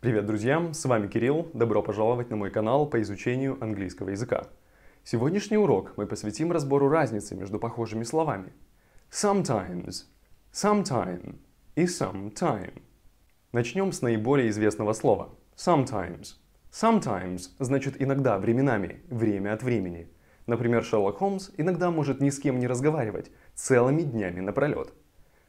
Привет, друзья! С вами Кирилл. Добро пожаловать на мой канал по изучению английского языка. Сегодняшний урок мы посвятим разбору разницы между похожими словами. Sometimes, sometime и sometime. Начнем с наиболее известного слова – sometimes. Sometimes значит иногда, временами, время от времени. Например, Шерлок Холмс иногда может ни с кем не разговаривать, целыми днями напролет.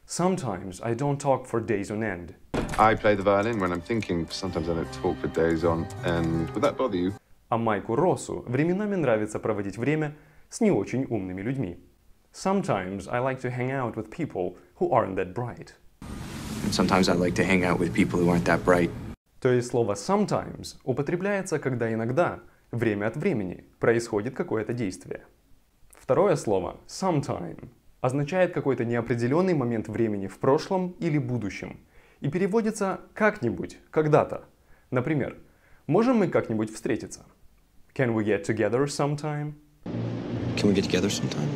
Sometimes I don't talk for days on end – I play the violin when I'm thinking. Sometimes I don't talk for days on. And would that bother you? А Майку Россу временами нравится проводить время с не очень умными людьми. Sometimes I like to hang out with people who aren't that bright. sometimes I like to hang out with people who aren't that bright. То есть слово sometimes употребляется, когда иногда, время от времени, происходит какое-то действие. Второе слово sometime означает какой-то неопределенный момент времени в прошлом или будущем – и переводится «как-нибудь», «когда-то». Например, «Можем мы как-нибудь встретиться?» Can we get together sometime? Can we get together sometime?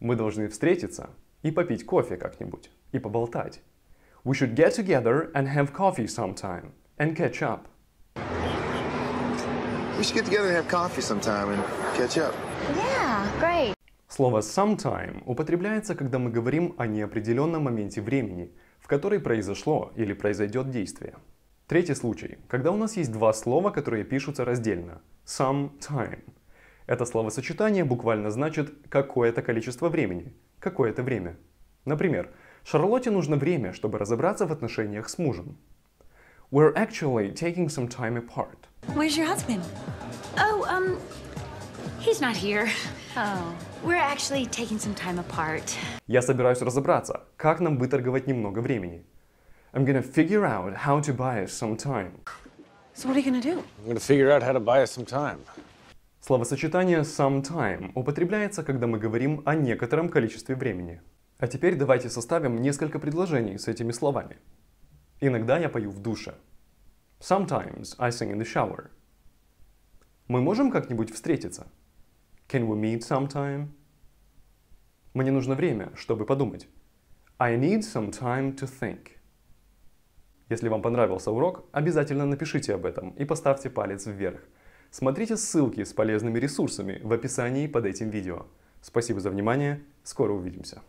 Мы должны встретиться и попить кофе как-нибудь, и поболтать. We should get together and have coffee sometime, and catch up. We should get together and have coffee sometime and catch up. Yeah, great. Слово sometime употребляется, когда мы говорим о неопределенном моменте времени – в которой произошло или произойдет действие. Третий случай, когда у нас есть два слова, которые пишутся раздельно. Some time. Это словосочетание буквально значит какое-то количество времени, какое-то время. Например, Шарлотте нужно время, чтобы разобраться в отношениях с мужем. We're actually taking some time apart. Where's your husband? Oh, um, He's not here. Oh. We're actually taking some time apart. Я собираюсь разобраться, как нам выторговать немного времени. I'm gonna figure out how to buy us some time. So what are you gonna do? I'm gonna figure out how to buy us some time. Словосочетание some time употребляется, когда мы говорим о некотором количестве времени. А теперь давайте составим несколько предложений с этими словами. Иногда я пою в душе. Sometimes I sing in the shower. Мы можем как-нибудь встретиться? Can we meet sometime? Мне нужно время, чтобы подумать. I need some time to think. Если вам понравился урок, обязательно напишите об этом и поставьте палец вверх. Смотрите ссылки с полезными ресурсами в описании под этим видео. Спасибо за внимание, скоро увидимся.